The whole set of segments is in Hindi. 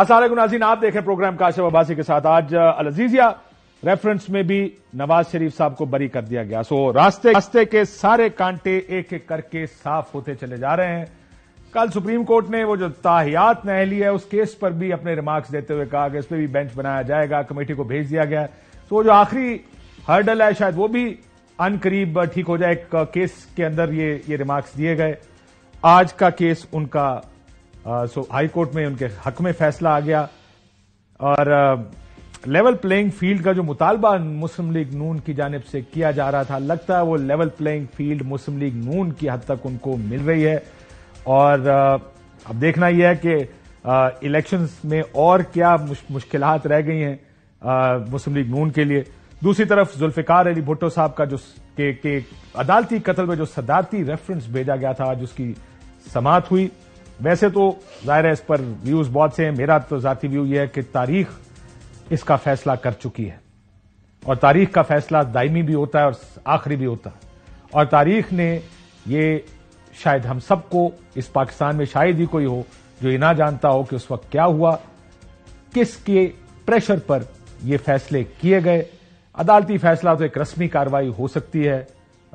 असारे नाजीन आप देखें प्रोग्राम काशिफ अब्बासी के साथ आज अलजीजिया रेफरेंस में भी नवाज शरीफ साहब को बरी कर दिया गया सो रास्ते रास्ते के सारे कांटे एक एक करके साफ होते चले जा रहे हैं कल सुप्रीम कोर्ट ने वो जो ताहियात नहली है उस केस पर भी अपने रिमार्क्स देते हुए कहा कि इस पर भी बेंच बनाया जाएगा कमेटी को भेज दिया गया तो वो जो आखिरी हर्डल है शायद वो भी अनकरीब ठीक हो जाए एक केस के अंदर ये ये रिमार्क्स दिए गए आज का केस उनका सो हाई कोर्ट में उनके हक में फैसला आ गया और लेवल प्लेइंग फील्ड का जो मुतालबा मुस्लिम लीग नून की जानब से किया जा रहा था लगता है वो level playing field Muslim League Noon की हद तक उनको मिल रही है और uh, अब देखना यह है कि इलेक्शंस uh, में और क्या मुश्किल रह गई हैं uh, मुस्लिम लीग नून के लिए दूसरी तरफ जुल्फिकार अली भुट्टो साहब का जो के, के अदालती कत्ल में जो सदारती रेफरेंस भेजा गया था आज उसकी समात हुई वैसे तो जाहिर है इस पर व्यूज़ बहुत से हैं मेरा तो ज़ाती व्यू यह है कि तारीख इसका फैसला कर चुकी है और तारीख का फैसला दायमी भी होता है और आखिरी भी होता है और तारीख ने ये शायद हम सबको इस पाकिस्तान में शायद ही कोई हो जो ये ना जानता हो कि उस वक्त क्या हुआ किसके प्रेशर पर ये फैसले किए गए अदालती फैसला तो एक रस्मी कार्रवाई हो सकती है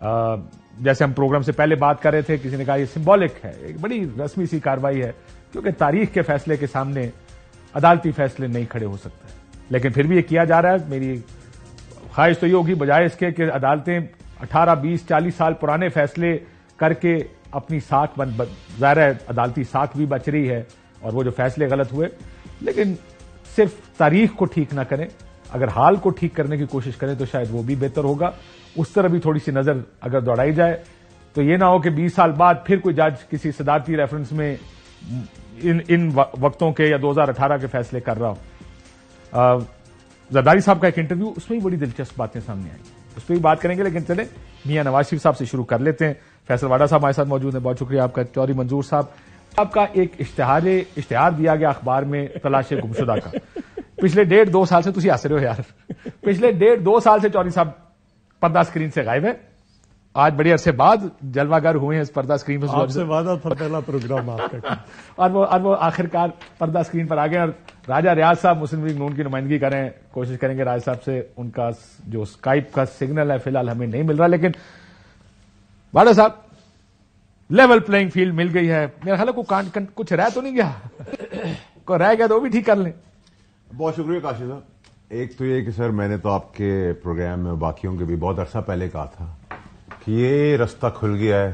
आ, जैसे हम प्रोग्राम से पहले बात कर रहे थे किसी ने कहा ये सिंबॉलिक है एक बड़ी रस्मी सी कार्रवाई है क्योंकि तारीख के फैसले के सामने अदालती फैसले नहीं खड़े हो सकते लेकिन फिर भी ये किया जा रहा है मेरी ख्वाहिश तो ये होगी बजाय इसके कि अदालतें 18, 20, 40 साल पुराने फैसले करके अपनी साख बन जाहिर है अदालती साख भी बच रही है और वो जो फैसले गलत हुए लेकिन सिर्फ तारीख को ठीक ना करें अगर हाल को ठीक करने की कोशिश करें तो शायद वो भी बेहतर होगा उस तरह भी थोड़ी सी नज़र अगर दौड़ाई जाए तो ये ना हो कि 20 साल बाद फिर कोई जज किसी सदारती रेफरेंस में इन इन वक्तों के या 2018 के फैसले कर रहा हो जरदारी साहब का एक इंटरव्यू उसमें भी बड़ी दिलचस्प बातें सामने आई उस पर भी बात करेंगे लेकिन चले मियाँ नवाज शरीफ साहब से शुरू कर लेते हैं फैसल वाडा साहब हमारे साथ मौजूद है बहुत शुक्रिया आपका चौरी मंजूर साहब आपका एक इश्तहार इश्तहार दिया गया अखबार में तलाश गुमशुदा का पिछले डेढ़ दो साल से तुम हंस रहे हो यार पिछले डेढ़ दो साल से चौरी साहब पर्दा स्क्रीन से गायब है आज बड़े अरसे बाद जलवागर हुए हैं पर्दा स्क्रीन पर आपसे वादा था पहला प्रोग्राम आपका और वो और वो आखिरकार पर्दा स्क्रीन पर आ गए और राजा रियाज साहब मुस्लिम लीग नून की नुमाइंदगी करें कोशिश करेंगे राज साहब से उनका जो स्काइप का सिग्नल है फिलहाल हमें नहीं मिल रहा लेकिन वाडा साहब लेवल प्लेइंग फील्ड मिल गई है मेरा ख्याल को कांड कुछ रह तो नहीं गया को रह गया तो वो भी ठीक कर लें बहुत शुक्रिया काशी साहब एक तो ये कि सर मैंने तो आपके प्रोग्राम में बाकियों के भी बहुत अरसा पहले कहा था कि ये रास्ता खुल गया है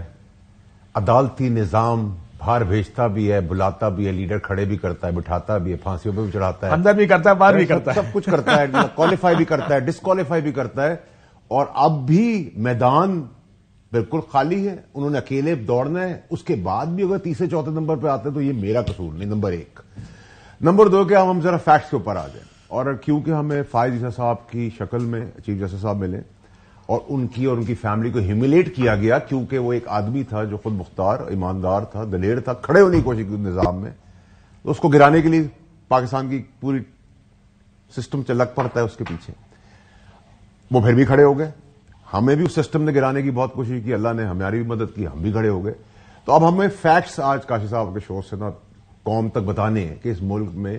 अदालती निज़ाम बाहर भेजता भी है बुलाता भी है लीडर खड़े भी करता है बिठाता भी है फांसियों पर भी चढ़ाता है अंदर भी करता है बाहर भी करता है सब कुछ करता है क्वालिफाई भी करता है डिसक्वालीफाई भी करता है और अब भी मैदान बिल्कुल खाली है उन्होंने अकेले दौड़ना है उसके बाद भी अगर तीसरे चौथे नंबर पर आते हैं तो ये मेरा कसूर नहीं नंबर एक नंबर दो के हम जरा फैक्ट्स के ऊपर आ जाए और क्योंकि हमें फायद जसा साहब की शक्ल में चीफ जस्टिस साहब मिले और उनकी और उनकी फैमिली को ह्यूमिलेट किया गया क्योंकि वो एक आदमी था जो खुद मुख्तार ईमानदार था दलेर था खड़े होने की कोशिश की निज़ाम में तो उसको गिराने के लिए पाकिस्तान की पूरी सिस्टम लग पड़ता है उसके पीछे वो फिर भी खड़े हो गए हमें भी उस सिस्टम ने गिराने की बहुत कोशिश की अल्लाह ने हमारी भी मदद की हम भी खड़े हो गए तो अब हमें फैक्ट्स आज काशी साहब के शोर से ना कौम तक बताने हैं कि इस मुल्क में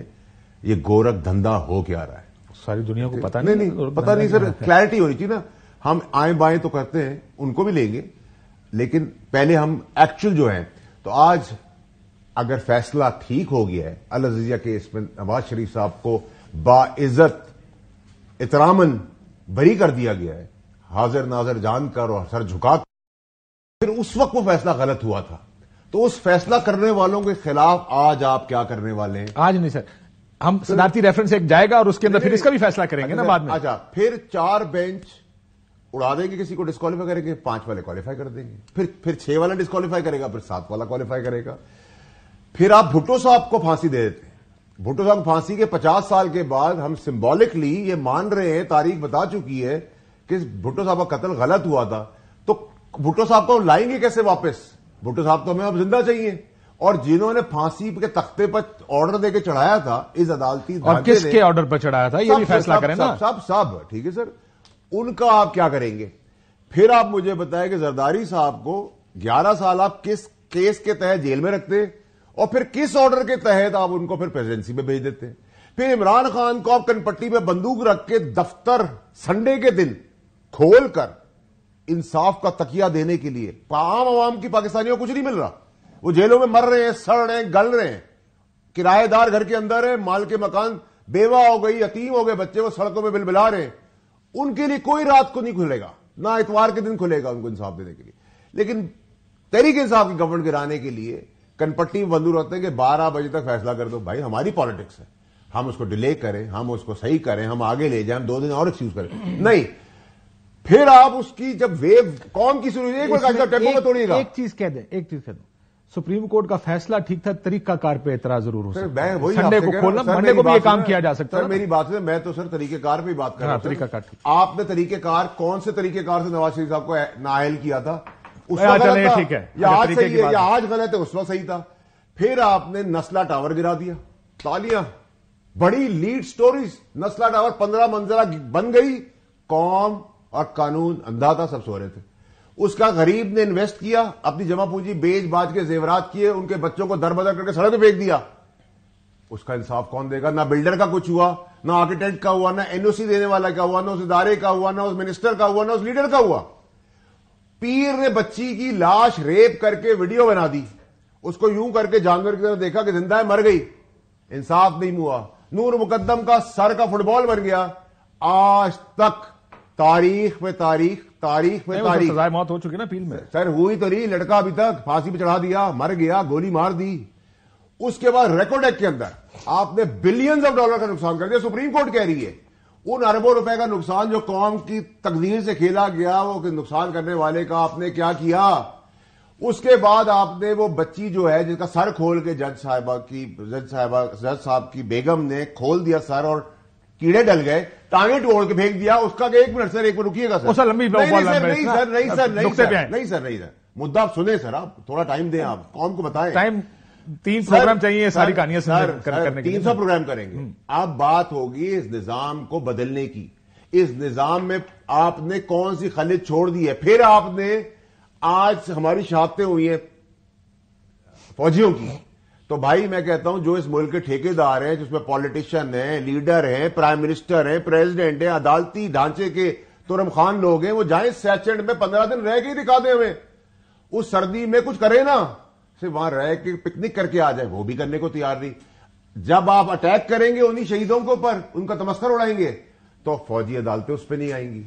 ये गोरख धंधा हो क्या रहा है सारी दुनिया को पता नहीं नहीं, नहीं पता नहीं सर क्लैरिटी होनी चाहिए ना हम आए बाएं तो करते हैं उनको भी लेंगे लेकिन पहले हम एक्चुअल जो है तो आज अगर फैसला ठीक हो गया है अल अजीजा केस में नवाज शरीफ साहब को बाइज्जत इतरामन बरी कर दिया गया है हाजिर नाजर जानकर और सर झुका फिर उस वक्त वो फैसला गलत हुआ था तो उस फैसला करने वालों के खिलाफ आज आप क्या करने वाले हैं आज नहीं सर हम सदारती रेफरेंस एक जाएगा और उसके अंदर फिर इसका भी फैसला करेंगे ना अच्छा, बाद में अच्छा फिर चार बेंच उड़ा देंगे किसी को डिस्कालीफाई करेंगे पांच वाले क्वालिफाई कर देंगे फिर फिर छह वाला डिस्कालीफाई करेगा फिर सात वाला क्वालिफाई करेगा फिर आप भुट्टो साहब को फांसी दे देते भुट्टो साहब फांसी के पचास साल के बाद हम सिंबॉलिकली ये मान रहे हैं तारीख बता चुकी है कि भुट्टो साहब का कत्ल गलत हुआ था तो भुट्टो साहब को लाएंगे कैसे वापस भुट्टो साहब तो हमें अब जिंदा चाहिए और जिन्होंने फांसी के तख्ते पर ऑर्डर देकर चढ़ाया था इस अदालती और किसके ऑर्डर पर चढ़ाया था ये भी फैसला करें ना सब सब ठीक है सर उनका आप क्या करेंगे फिर आप मुझे बताएं कि जरदारी साहब को 11 साल आप किस केस के तहत जेल में रखते और फिर किस ऑर्डर के तहत आप उनको फिर प्रेसिडेंसी में भेज देते फिर इमरान खान को आप कनपट्टी में बंदूक रख के दफ्तर संडे के दिन खोलकर इंसाफ का तकिया देने के लिए आम आवाम की पाकिस्तानियों को कुछ नहीं मिल रहा वो जेलों में मर रहे हैं सड़ रहे हैं गल रहे हैं किराएदार घर के अंदर है माल के मकान बेवा हो गई यतीम हो गए बच्चे वो सड़कों में बिलबिला रहे हैं उनके लिए कोई रात को नहीं खुलेगा ना इतवार के दिन खुलेगा उनको इंसाफ देने के लिए लेकिन तरीके इंसाफ की गवर्नमेंट गिराने के लिए कनपट्टी बंदूर होते हैं कि बारह बजे तक फैसला कर दो भाई हमारी पॉलिटिक्स है हम उसको डिले करें हम उसको सही करें हम आगे ले जाए हम दो दिन और एक्सक्यूज करें नहीं फिर आप उसकी जब वेव कौन की शुरू एक तोड़िएगा एक चीज कह दे एक चीज कह दो सुप्रीम कोर्ट का फैसला ठीक था तरीकाकार पे एतराज जरूर हो सकता है संडे को खोलना को भी ये काम किया जा सकता है मेरी बात है मैं तो सर तरीकेकार पे बात कर रहा हाँ, हूँ कार आपने तरीकेकार कौन से तरीकेकार से नवाज शरीफ साहब को नायल किया था उस अच्छा, ठीक है या अच्छा, आज सही है या आज गलत है उस वक्त सही था फिर आपने नस्ला टावर गिरा दिया तालियां बड़ी लीड स्टोरीज नस्ला टावर पंद्रह मंजिला बन गई कौम और कानून अंधा था सब सो रहे थे उसका गरीब ने इन्वेस्ट किया अपनी जमा पूंजी बेच बाज के जेवरात किए उनके बच्चों को दर बदर करके सड़क फेंक दिया उसका इंसाफ कौन देगा ना बिल्डर का कुछ हुआ ना आर्किटेक्ट का हुआ ना एनओसी देने वाला का हुआ ना उस इदारे का हुआ ना उस मिनिस्टर का हुआ ना उस लीडर का हुआ पीर ने बच्ची की लाश रेप करके वीडियो बना दी उसको यूं करके जानवर की तरफ देखा कि जिंदा है मर गई इंसाफ नहीं हुआ नूर मुकदम का सर का फुटबॉल बन गया आज तक तारीख में तारीख तारीख में तारीख सजाए मौत हो चुकी ना अपील में सर हुई तो नहीं लड़का अभी तक फांसी पर चढ़ा दिया मर गया गोली मार दी उसके बाद रिकॉर्ड एक्ट के अंदर आपने बिलियंस ऑफ डॉलर का नुकसान कर दिया सुप्रीम कोर्ट कह रही है उन अरबों रुपए का नुकसान जो कौम की तकदीर से खेला गया वो नुकसान करने वाले का आपने क्या किया उसके बाद आपने वो बच्ची जो है जिसका सर खोल के जज साहबा की जज साहबा जज साहब की बेगम ने खोल दिया सर और कीड़े डल गए टांगे टोड़ के फेंक दिया उसका एक मिनट सर एक मिनट रुकिएगा सर सर लंबी नहीं सर नहीं सर नहीं सर नहीं सर नहीं सर मुद्दा आप सुने सर आप थोड़ा टाइम दें आप कौन को बताएं टाइम तीन सौ प्रोग्राम चाहिए सारी कहानियां सर करने तीन सौ प्रोग्राम करेंगे अब हम्म। बात होगी इस निजाम को बदलने की इस निजाम में आपने कौन सी खलिज छोड़ दी है फिर आपने आज हमारी शहादतें हुई हैं फौजियों की तो भाई मैं कहता हूं जो इस मुल्क के ठेकेदार हैं जिसमें पॉलिटिशियन हैं लीडर हैं प्राइम मिनिस्टर हैं प्रेसिडेंट हैं अदालती ढांचे के तुरम खान लोग हैं वो जाए सेचेंड में पंद्रह दिन रह के ही दिखा दें हमें उस सर्दी में कुछ करे ना सिर्फ वहां रह के पिकनिक करके आ जाए वो भी करने को तैयार नहीं जब आप अटैक करेंगे उन्हीं शहीदों के ऊपर उनका तमस्कर उड़ाएंगे तो फौजी अदालतें उस पर नहीं आएंगी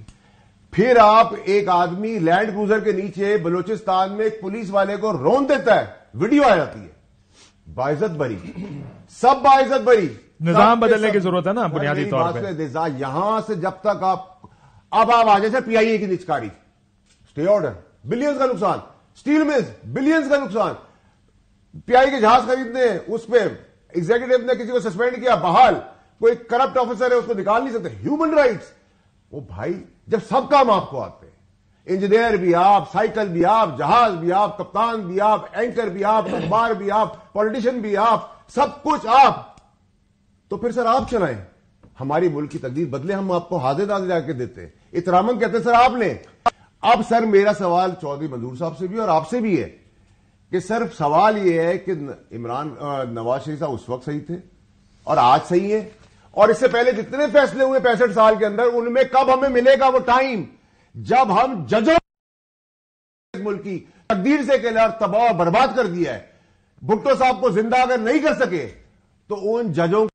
फिर आप एक आदमी लैंड क्रूजर के नीचे बलूचिस्तान में एक पुलिस वाले को रोन देता है वीडियो आ जाती है बाइजत बरी सब बाइजत बरी निजाम बदलने की जरूरत है ना बुनियादी तौर पर यहां से जब तक आप अब आप आ जाए पीआईए की निचकारी स्टे ऑर्डर बिलियंस का नुकसान स्टील मिल्स बिलियंस का नुकसान पीआई के जहाज खरीदने उस पर एग्जीक्यूटिव ने किसी को सस्पेंड किया बहाल कोई करप्ट ऑफिसर है उसको निकाल नहीं सकते ह्यूमन राइट्स वो भाई जब सब काम आपको आते इंजीनियर भी आप साइकिल भी आप जहाज भी आप कप्तान भी आप एंकर भी आप अखबार भी आप पॉलिटिशियन भी आप सब कुछ आप तो फिर सर आप चलाएं हमारी मुल्क की तकदीर बदले हम आपको हाजिर हाजिर जाके देते हैं इतरामन कहते हैं सर आपने अब सर मेरा सवाल चौधरी मंजूर साहब से भी और आपसे भी है कि सर सवाल यह है कि इमरान नवाज शरीफ साहब उस वक्त सही थे और आज सही है और इससे पहले जितने फैसले हुए पैंसठ साल के अंदर उनमें कब हमें मिलेगा वो टाइम जब हम जजों मुल्क की तकदीर से कहला तबाह बर्बाद कर दिया है भुट्टो साहब को जिंदा अगर नहीं कर सके तो उन जजों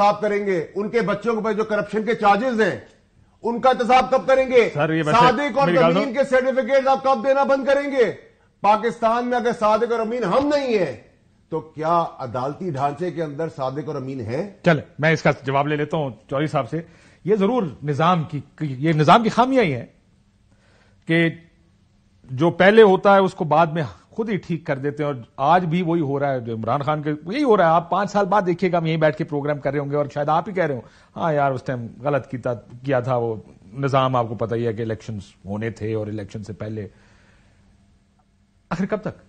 साफ करेंगे उनके बच्चों के जो करप्शन के चार्जेस हैं उनका इंतजाम कब करेंगे सादिक और अमीन के सर्टिफिकेट आप कब देना बंद करेंगे पाकिस्तान में अगर सादिक और अमीन हम नहीं है तो क्या अदालती ढांचे के अंदर सादिक और अमीन है चले मैं इसका जवाब ले लेता हूं चौरी साहब से ये जरूर निजाम की ये निजाम की खामियां ही है कि जो पहले होता है उसको बाद में खुद ही ठीक कर देते हैं और आज भी वही हो रहा है जो इमरान खान के यही हो रहा है आप पांच साल बाद देखिएगा हम यहीं बैठ के प्रोग्राम कर रहे होंगे और शायद आप ही कह रहे हो हाँ यार उस टाइम गलत किया किया था वो निजाम आपको पता ही है कि इलेक्शन होने थे और इलेक्शन से पहले आखिर कब तक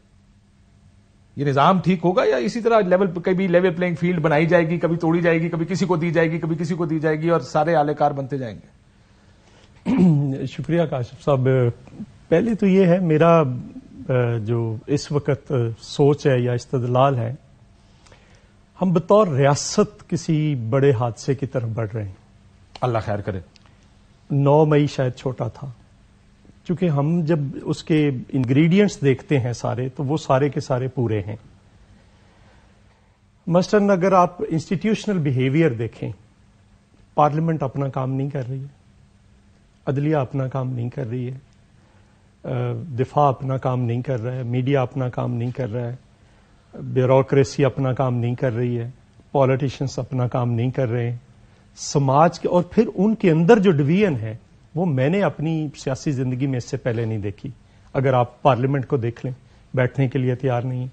ये निज़ाम ठीक होगा या इसी तरह लेवल कभी लेवल प्लेइंग फील्ड बनाई जाएगी कभी तोड़ी जाएगी कभी किसी को दी जाएगी कभी किसी को दी जाएगी और सारे आलेकार बनते जाएंगे शुक्रिया काशिफ साहब पहले तो ये है मेरा जो इस वक्त सोच है या इस्तलाल है हम बतौर रियासत किसी बड़े हादसे की तरफ बढ़ रहे हैं अल्लाह खैर करे नौ मई शायद छोटा था चूंकि हम जब उसके इंग्रेडिएंट्स देखते हैं सारे तो वो सारे के सारे पूरे हैं मसलन अगर आप इंस्टीट्यूशनल बिहेवियर देखें पार्लियामेंट अपना काम नहीं कर रही है अदलिया अपना काम नहीं कर रही है दिफा अपना काम नहीं कर रहा है मीडिया अपना काम नहीं कर रहा है ब्यूरोसी अपना काम नहीं कर रही है पॉलिटिशियंस अपना काम नहीं कर रहे हैं समाज के और फिर उनके अंदर जो डिवीजन है वो मैंने अपनी सियासी ज़िंदगी में इससे पहले नहीं देखी अगर आप पार्लियामेंट को देख लें बैठने के लिए तैयार नहीं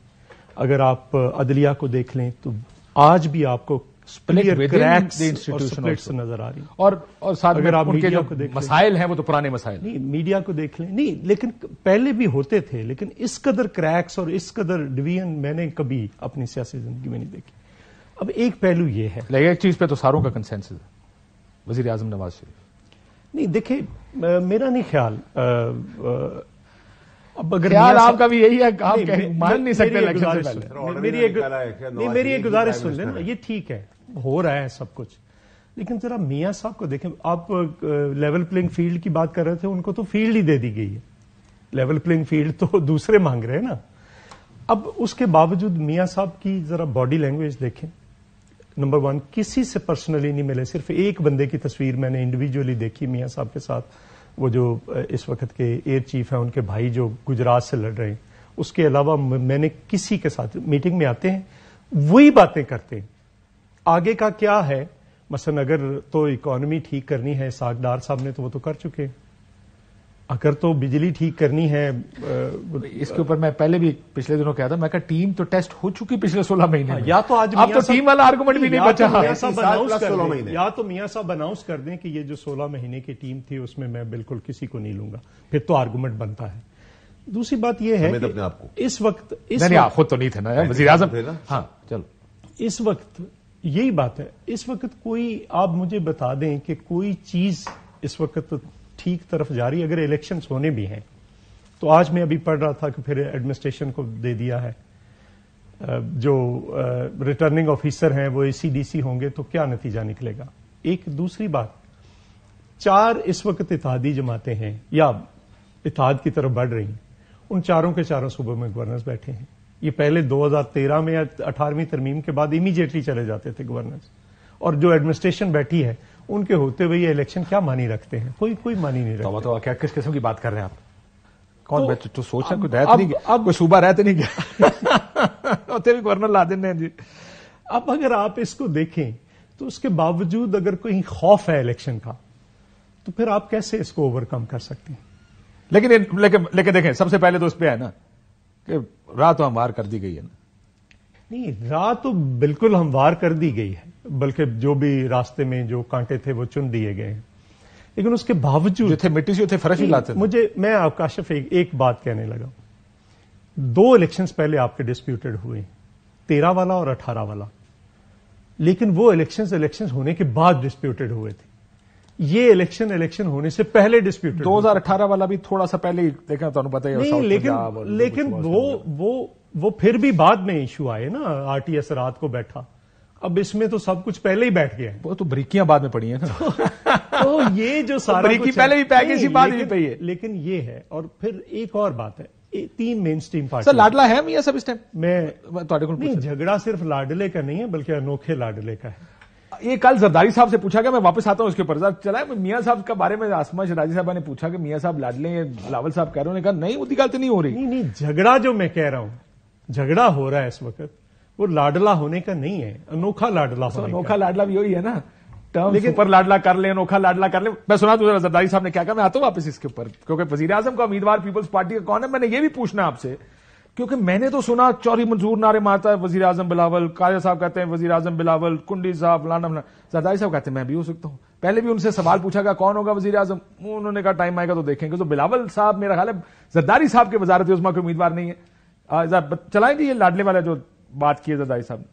अगर आप अदलिया को देख लें तो आज भी आपको नजर आ रही और और साथ अगर आप उनके देख मसाइल हैं वो तो पुराने मसाइल नहीं मीडिया को देख लें नहीं लेकिन पहले भी होते थे लेकिन इस कदर क्रैक्स और इस कदर डिवीजन मैंने कभी अपनी सियासी जिंदगी में नहीं देखी अब एक पहलू ये है एक चीज पे तो सारों का कंसेंसस है वजीर आजम नवाज शरीफ नहीं देखिए मेरा नहीं ख्याल आ, आ, अब अगर ख्याल आपका भी यही है आप मान नहीं सकते मेरी मेरी तो एक गुजारिश सुन लेना ये ठीक है हो रहा है सब कुछ लेकिन जरा मियाँ साहब को देखें आप लेवल प्लेइंग फील्ड की बात कर रहे थे उनको तो फील्ड ही दे दी गई है लेवल प्लेइंग फील्ड तो दूसरे मांग रहे हैं ना अब उसके बावजूद मियाँ साहब की जरा बॉडी लैंग्वेज देखें नंबर वन किसी से पर्सनली नहीं मिले सिर्फ एक बंदे की तस्वीर मैंने इंडिविजुअली देखी मियाँ साहब के साथ वो जो इस वक्त के एयर चीफ हैं उनके भाई जो गुजरात से लड़ रहे हैं उसके अलावा मैंने किसी के साथ मीटिंग में आते हैं वही बातें करते हैं आगे का क्या है मसन अगर तो इकोनॉमी ठीक करनी है सागदार साहब ने तो वो तो कर चुके हैं अगर तो बिजली ठीक करनी है आ, इसके ऊपर मैं पहले भी पिछले दिनों कहा था मैं कहा टीम तो टेस्ट हो चुकी पिछले सोलह महीने हाँ, या तो आज अब तो टीम वाला आर्गूमेंट भी नहीं तो बचा तो या तो मियाँ साहब अनाउंस कर दें कि ये जो सोलह महीने की टीम थी उसमें मैं बिल्कुल किसी को नहीं लूंगा फिर तो आर्गूमेंट बनता है दूसरी बात यह है तो आपको इस वक्त खुद तो नहीं थे ना वजी आजम हाँ चलो इस वक्त यही बात है इस वक्त कोई आप मुझे बता दें कि कोई चीज इस वक्त ठीक तरफ जा रही है अगर इलेक्शन होने भी हैं तो आज मैं अभी पढ़ रहा था कि फिर एडमिनिस्ट्रेशन को दे दिया है जो रिटर्निंग ऑफिसर हैं वो एसीडीसी होंगे तो क्या नतीजा निकलेगा एक दूसरी बात चार इस वक्त इतिहादी जमाते हैं या इतिहाद की तरफ बढ़ रही उन चारों के चारों सूबों में गवर्नर्स बैठे हैं ये पहले 2013 में या अठारहवीं तरमीम के बाद इमीजिएटली चले जाते थे गवर्नर्स और जो एडमिनिस्ट्रेशन बैठी है उनके होते हुए ये इलेक्शन क्या मानी रखते हैं कोई कोई मानी नहीं रखता तो तो क्या किस किस्म की बात कर रहे हैं आप कौन तो, तो सोच रहे कोई रहते नहीं अब कोई सूबा रहते नहीं गया भी गवर्नर ला देने जी अब अगर आप इसको देखें तो उसके बावजूद अगर कोई खौफ है इलेक्शन का तो फिर आप कैसे इसको ओवरकम कर सकते हैं लेकिन लेकिन लेकिन देखें सबसे पहले तो उस पर है ना कि राह तो हमवार कर दी गई है ना नहीं रात तो बिल्कुल हमवार कर दी गई है बल्कि जो भी रास्ते में जो कांटे थे वो चुन दिए गए लेकिन उसके बावजूद थे मिट्टी से फर्श ही लाते मुझे मैं काशिफ एक, एक बात कहने लगा दो इलेक्शन पहले आपके डिस्प्यूटेड हुए तेरह वाला और अठारह वाला लेकिन वो इलेक्शन इलेक्शन होने के बाद डिस्प्यूटेड हुए थे ये इलेक्शन इलेक्शन होने से पहले डिस्प्यूट दो हजार अठारह वाला भी थोड़ा सा पहले देखा तो पता ही नहीं लेकिन लेकिन वो वो वो फिर भी बाद में इश्यू आए ना आरटीएस रात को बैठा अब इसमें तो सब कुछ पहले ही बैठ गया वो तो ब्रिकियां बाद में पड़ी हैं तो, तो ये जो तो सारा तो पहले भी पैकेज ही बाद में पड़ी है लेकिन ये है और फिर एक और बात है तीन मेन स्ट्रीम पार्टी लाडला है मियां सब इस टाइम मैं नहीं झगड़ा सिर्फ लाडले का नहीं है बल्कि अनोखे लाडले का है ये कल जरदारी साहब से पूछा गया मैं वापस आता हूँ उसके ऊपर चला मियाँ साहब के बारे में आसमा शराजी साहब ने पूछा कि मियाँ साहब लाडले लावल साहब कह रहे हो कहा नहीं वो तो गलती नहीं हो रही नहीं नहीं झगड़ा जो मैं कह रहा हूं झगड़ा हो रहा है इस वक्त वो लाडला होने का नहीं है अनोखा लाडला so, अनोखा लाडला भी यही है ना टर्म लेकिन पर लाडला कर ले अनोखा लाडला कर ले मैं सुना तुझे तो जरदारी साहब ने क्या कहा मैं आता हूं वापस इसके ऊपर क्योंकि वजीर आजम का उम्मीदवार पीपल्स पार्टी का कौन है मैंने ये भी पूछना आपसे क्योंकि मैंने तो सुना चौरी मंजूर नारे मारता है वजीर आजम बिलावल काजा साहब कहते हैं वजीर आजम बिलावल कुंडी साहब लाना जरदारी साहब कहते हैं मैं भी हो सकता हूं पहले भी उनसे सवाल पूछा गया कौन होगा वजीर आजम उन्होंने कहा टाइम आएगा तो देखेंगे तो बिलावल साहब मेरा ख्याल है जरदारी साहब के वजारत उसमें कोई उम्मीदवार नहीं है चलाएंगे ये लाडले वाला जो बात की है जदाई तो साहब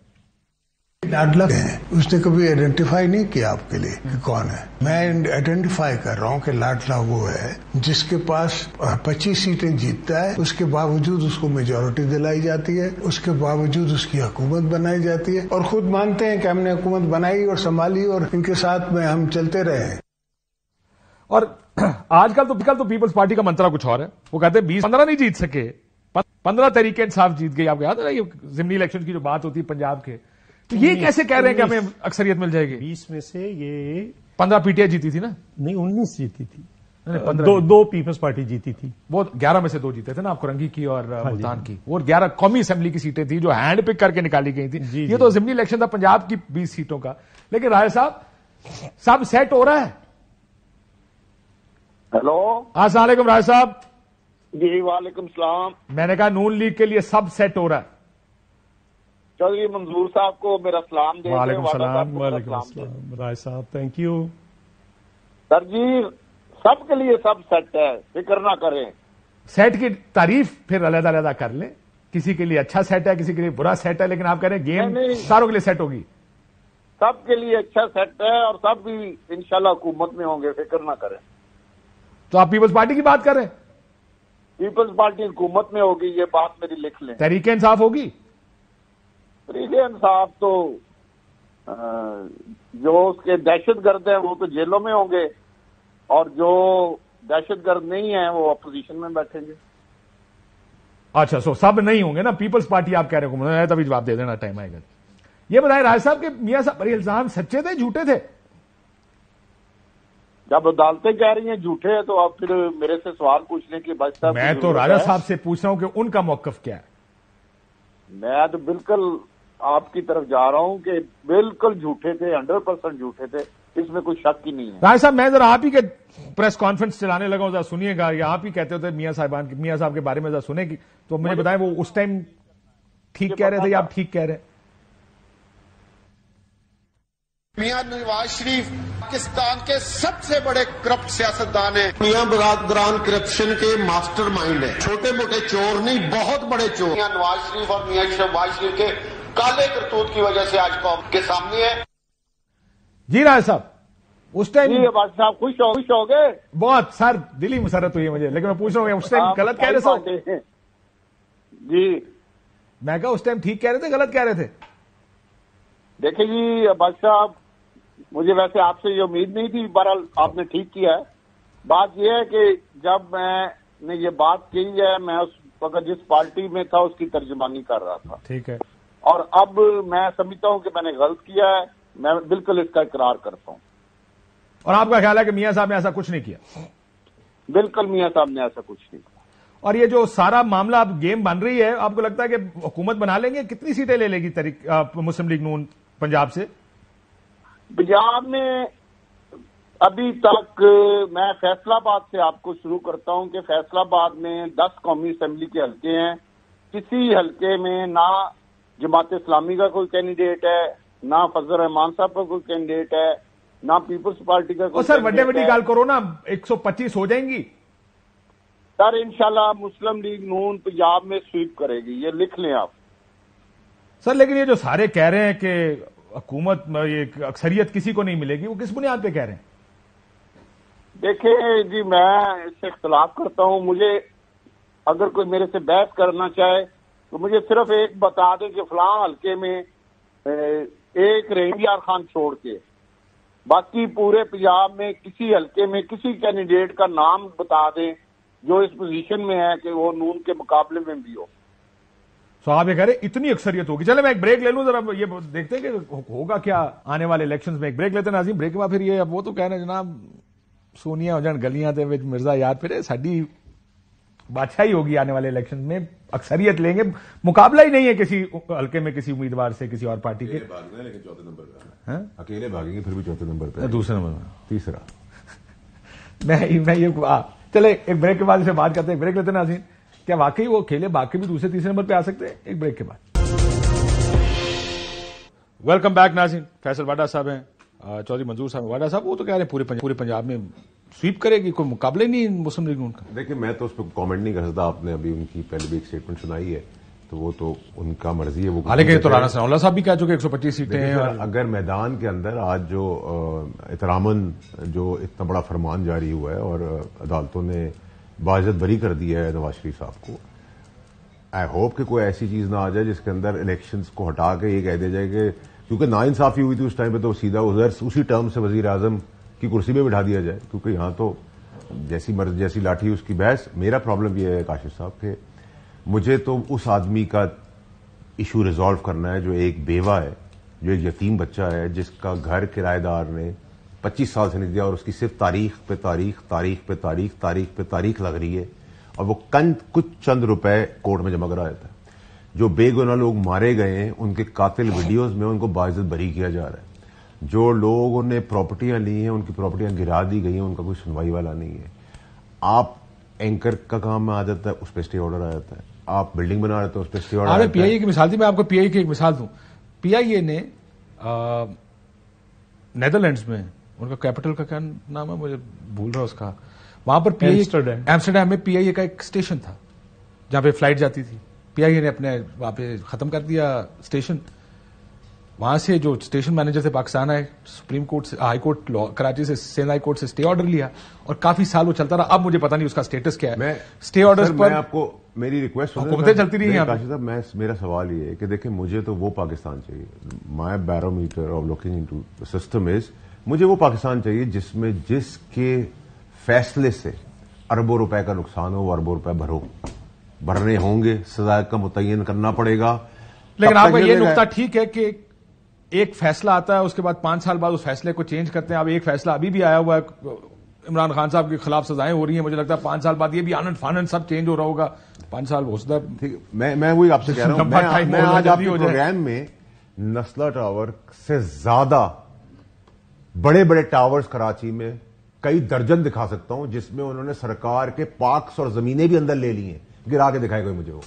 डाडलक है उसने कभी आइडेंटिफाई नहीं किया आपके लिए कि कौन है मैं आइडेंटिफाई कर रहा हूँ कि लाडला वो है जिसके पास 25 सीटें जीतता है उसके बावजूद उसको मेजोरिटी दिलाई जाती है उसके बावजूद उसकी हुकूमत बनाई जाती है और खुद मानते हैं कि हमने हुकूमत बनाई और संभाली और इनके साथ में हम चलते रहे और आजकल तो कल तो पीपल्स पार्टी का मंत्रा कुछ और है वो कहते हैं बीस पंद्रह नहीं जीत सके पंद्रह तरीके इंसाफ जीत गई आपको याद है ना ये जिमनी इलेक्शन की जो बात होती है पंजाब के तो ये कैसे कह रहे हैं कि हमें अक्सरियत मिल जाएगी बीस में से ये पंद्रह पीटीआई जीती थी ना नहीं उन्नीस जीती थी दो दो पीपल्स पार्टी जीती थी वो ग्यारह में से दो जीते थे ना आप रंगी की और हाँ मुल्तान की और ग्यारह कौमी असेंबली की सीटें थी जो हैंड पिक करके निकाली गई थी ये तो जिमनी इलेक्शन था पंजाब की बीस सीटों का लेकिन राय साहब सब सेट हो रहा है हेलो हाँ, असलाकुम राय साहब जी वालेकुम सलाम मैंने कहा नून लीग के लिए सब सेट हो रहा है चौधरी मंजूर साहब को मेरा सलाम दे वालेकुम सलाम वालेकुम राय साहब थैंक यू सर जी सब के लिए सब सेट है फिक्र ना करें सेट की तारीफ फिर अलहदा अलग कर लें किसी के लिए अच्छा सेट है किसी के लिए बुरा सेट है लेकिन आप कह रहे हैं गेम सारों के लिए सेट होगी सबके लिए अच्छा सेट है और सब भी इंशाल्लाह हुकूमत में होंगे फिक्र ना करें तो आप पीपल्स पार्टी की बात कर रहे हैं पीपल्स पार्टी हुकूमत में होगी ये बात मेरी लिख लें तरीके इंसाफ होगी तरीके इंसाफ तो आ, जो उसके दहशत गर्द हैं वो तो जेलों में होंगे और जो दहशत गर्द नहीं है वो अपोजिशन में बैठेंगे अच्छा सो सब नहीं होंगे ना पीपल्स पार्टी आप कह रहे हो तभी जवाब दे देना टाइम आएगा ये बताए राज साहब के मियाँ साहब पर इल्जाम सच्चे थे झूठे थे जब अदालतें कह रही हैं झूठे हैं तो आप फिर मेरे से सवाल पूछने की साहब मैं तो राजा साहब से पूछ रहा हूँ कि उनका मौकफ क्या है मैं तो बिल्कुल आपकी तरफ जा रहा हूँ कि बिल्कुल झूठे थे हंड्रेड परसेंट झूठे थे इसमें कोई शक ही नहीं है राजा साहब मैं जरा आप ही के प्रेस कॉन्फ्रेंस चलाने लगा हूँ जरा सुनिएगा या आप ही कहते होते तो मियाँ साहबान मियाँ साहब के बारे में जरा सुनेगी तो मुझे बताएं वो उस टाइम ठीक कह रहे थे या आप ठीक कह रहे हैं मियां नवाज शरीफ पाकिस्तान के सबसे बड़े करप्ट सियासतदान है मियां बरादरान करप्शन के मास्टर माइंड है छोटे मोटे चोर नहीं बहुत बड़े चोर मियां नवाज शरीफ और मियां नवाज शरीफ के काले करतूत की वजह से आज कौम के सामने है जी राय साहब उस टाइम साहब खुश हो खुश हो गए बहुत सर दिली मुसरत हुई है मुझे लेकिन मैं पूछ रहा हूँ उस टाइम गलत कह रहे थे जी मैं कहा उस टाइम ठीक कह रहे थे गलत कह रहे थे देखिए जी अब्बास साहब मुझे वैसे आपसे ये उम्मीद नहीं थी बहरहाल आपने ठीक किया है बात यह है कि जब मैंने ये बात कही है मैं उस वक्त जिस पार्टी में था उसकी तर्जमानी कर रहा था ठीक है और अब मैं समझता हूं कि मैंने गलत किया है मैं बिल्कुल इसका इकरार करता हूँ और आपका ख्याल है कि मियाँ साहब ने ऐसा कुछ नहीं किया बिल्कुल मियाँ साहब ने ऐसा कुछ नहीं किया और ये जो सारा मामला अब गेम बन रही है आपको लगता है कि हुकूमत बना लेंगे कितनी सीटें ले लेगी मुस्लिम लीग नून पंजाब से पंजाब में अभी तक मैं फैसलाबाद से आपको शुरू करता हूं कि फैसलाबाद में दस कौमी असम्बली के हलके हैं किसी हलके में ना जमात इस्लामी का कोई कैंडिडेट है ना फजल रहमान साहब का कोई कैंडिडेट है ना पीपल्स पार्टी का कोई सर बड़े बड़ी गाल करो ना 125 हो जाएंगी सर इंशाल्लाह मुस्लिम लीग नून पंजाब में स्वीप करेगी ये लिख लें आप सर लेकिन ये जो सारे कह रहे हैं कि हुकूमत अक्सरियत किसी को नहीं मिलेगी वो किस बुनियाद पे कह रहे हैं देखिए जी मैं इससे इख्तलाफ करता हूँ मुझे अगर कोई मेरे से बहस करना चाहे तो मुझे सिर्फ एक बता दें कि फला हल्के में एक रेहंगियार खान छोड़ के बाकी पूरे पंजाब में किसी हल्के में किसी कैंडिडेट का नाम बता दें जो इस पोजीशन में है कि वो नून के मुकाबले में भी हो सो आप ये कह रहे इतनी अक्सरियत होगी चले मैं एक ब्रेक ले लूं जरा ये देखते हैं कि होगा क्या आने वाले इलेक्शन में एक ब्रेक लेते नाजीम नाजिम ब्रेक में फिर ये अब वो तो रहे जनाब सोनिया हो जान गलियां दे विच मिर्जा यार फिर साड़ी बादशाही होगी आने वाले इलेक्शन में अक्सरियत लेंगे मुकाबला ही नहीं है किसी हल्के में किसी उम्मीदवार से किसी और पार्टी के लेकिन चौथे नंबर हाँ? अकेले भागेंगे फिर भी चौथे नंबर पे दूसरे नंबर तीसरा मैं मैं ये चले एक ब्रेक के बाद से बात करते हैं ब्रेक लेते हैं नाजीन क्या वाकई वो अकेले बाकी भी दूसरे तीसरे नंबर पे आ सकते हैं एक ब्रेक के बाद वेलकम बैक नाजिन फैसल वाडा साहब हैं चौधरी मंजूर साहब वाडा साहब वो तो कह रहे हैं पूरे पूरे पंजाब में स्वीप करेगी कोई मुकाबले नहीं मुस्लिम लीग उनका देखिए मैं तो उस पर कॉमेंट नहीं कर सकता आपने अभी उनकी पहले भी एक स्टेटमेंट सुनाई है तो वो तो उनका मर्जी है वो हालांकि तो राणा सनौला साहब भी कह चुके एक सौ पच्चीस सीटें हैं और... अगर मैदान के अंदर आज जो इतरामन जो इतना बड़ा फरमान जारी हुआ है और अदालतों ने बाजत बरी कर दिया है नवाज शरीफ साहब को आई होप कि कोई ऐसी चीज ना आ जाए जिसके अंदर इलेक्शन को हटा के ये कह दिया जाए कि क्योंकि ना इंसाफी हुई थी उस टाइम पे तो सीधा उधर उसी टर्म से वजीर आजम की कुर्सी में बिठा दिया जाए क्योंकि यहां तो जैसी मर्ज जैसी लाठी उसकी बहस मेरा प्रॉब्लम यह है काशिफ साहब कि मुझे तो उस आदमी का इशू रिजॉल्व करना है जो एक बेवा है जो एक यतीम बच्चा है जिसका घर किराएदार ने पच्चीस साल से नहीं दिया और उसकी सिर्फ तारीख पे तारीख तारीख पे तारीख तारीख पे तारीख लग रही है और वो कंद कुछ चंद रुपए कोर्ट में जमा कराया जाता है जो बेगुना लोग मारे गए हैं उनके कातिल वीडियोस में उनको बाइजत बरी किया जा रहा है जो लोगों ने प्रॉपर्टियां ली हैं उनकी प्रॉपर्टियां गिरा दी गई हैं उनका कोई सुनवाई वाला नहीं है आप एंकर का काम में आ जाता है उस पर स्टे ऑर्डर आ जाता है आप बिल्डिंग बना रहे थे तो उस पर स्टे ऑर्डर पीआईए की मिसाल थी मैं आपको पीआईए की एक मिसाल आई पीआईए ने नेदरलैंड्स में उनका कैपिटल का क्या नाम है मुझे भूल रहा उसका वहां पर पीआई एमस्टरडेम में पीआईए का एक स्टेशन था जहां पे फ्लाइट जाती थी पीआईए ने अपने वहां पे खत्म कर दिया स्टेशन वहां से जो स्टेशन मैनेजर थे पाकिस्तान आए सुप्रीम कोर्ट से हाई कोर्ट कराची से सेना हाई कोर्ट से स्टे ऑर्डर लिया और काफी साल वो चलता रहा अब मुझे पता नहीं उसका स्टेटस क्या है स्टे ऑर्डर पर आपको मेरी रिक्वेस्ट हुकूमतें चलती रही हैं साहब मैं मेरा सवाल ये है कि देखिए मुझे तो वो पाकिस्तान चाहिए my barometer of looking into system is मुझे वो पाकिस्तान चाहिए जिसमें जिसके फैसले से अरबों रुपए का नुकसान हो अरबों रुपए भरो भरने होंगे सजा का मुतयन करना पड़ेगा लेकिन आपका ये नुकता ठीक है कि एक फैसला आता है उसके बाद पांच साल बाद उस फैसले को चेंज करते हैं अब एक फैसला अभी भी आया हुआ है इमरान खान साहब के खिलाफ सजाएं हो रही है मुझे लगता है पांच साल बाद ये भी आनंद फानंद सब चेंज हो रहा होगा पांच साल हो सकता है मैं मैं वही आपसे कह रहा हूं मैं, मैं आज आपके प्रोग्राम में नस्ला टावर से ज्यादा बड़े बड़े टावर्स कराची में कई दर्जन दिखा सकता हूं जिसमें उन्होंने सरकार के पार्क्स और जमीनें भी अंदर ले ली हैं गिरा के दिखाई गई मुझे वो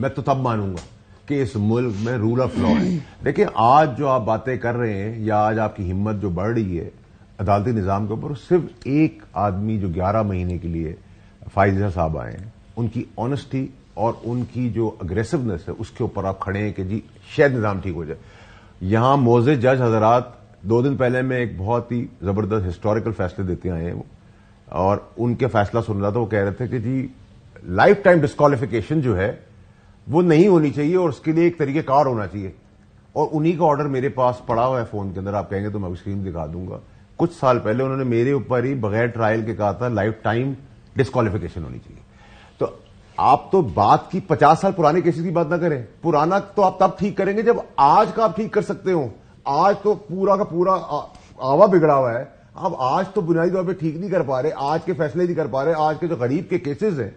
मैं तो तब मानूंगा कि इस मुल्क में रूल ऑफ लॉ है देखिए आज जो आप बातें कर रहे हैं या आज आपकी हिम्मत जो बढ़ रही है अदालती निज़ाम के ऊपर सिर्फ एक आदमी जो ग्यारह महीने के लिए फाइजा साहब आए हैं उनकी ऑनेस्टी और उनकी जो अग्रेसिवनेस है उसके ऊपर आप खड़े हैं कि जी शायद निज़ाम ठीक हो जाए यहां मोजे जज हजरात दो दिन पहले मैं एक बहुत ही ज़बरदस्त हिस्टोरिकल फैसले देते आए हैं वो और उनके फैसला सुन रहा था वो कह रहे थे कि जी लाइफ टाइम डिस्कालिफिकेशन जो है वो नहीं होनी चाहिए और उसके लिए एक तरीके कार होना चाहिए और उन्हीं का ऑर्डर मेरे पास पड़ा हुआ है फ़ोन के अंदर आप कहेंगे तो मैं अभी स्क्रीन दिखा दूंगा कुछ साल पहले उन्होंने मेरे ऊपर ही बगैर ट्रायल के कहा था लाइफ टाइम डिस्कालिफिकेशन होनी चाहिए तो आप तो बात की पचास साल पुराने केसेस की बात ना करें पुराना तो आप तब ठीक करेंगे जब आज का आप ठीक कर सकते हो आज तो पूरा का पूरा आवा बिगड़ा हुआ है आप आज तो बुनियादी तो तौर पर ठीक नहीं कर पा रहे आज के फैसले नहीं कर पा रहे आज के जो गरीब के केसेस हैं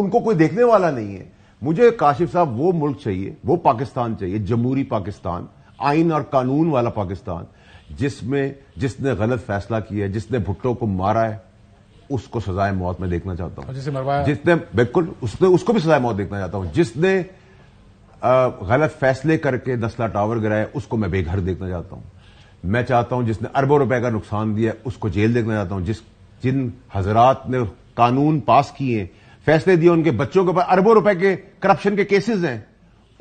उनको कोई देखने वाला नहीं है मुझे काशिफ साहब वो मुल्क चाहिए वो पाकिस्तान चाहिए जमहूरी पाकिस्तान आइन और कानून वाला पाकिस्तान जिसमें जिसने गलत फैसला किया है जिसने भुट्टो को मारा है उसको सजाए मौत में देखना चाहता हूं जिसने बिल्कुल उसने उसको भी सजाए मौत देखना चाहता हूं जिसने गलत फैसले करके दसला टावर गिराया उसको मैं बेघर देखना चाहता हूं मैं चाहता हूं जिसने अरबों रुपए का नुकसान दिया उसको जेल देखना चाहता हूं जिस जिन हजरात ने कानून पास किए फैसले दिए उनके बच्चों के ऊपर अरबों रुपए के करप्शन के केसेस हैं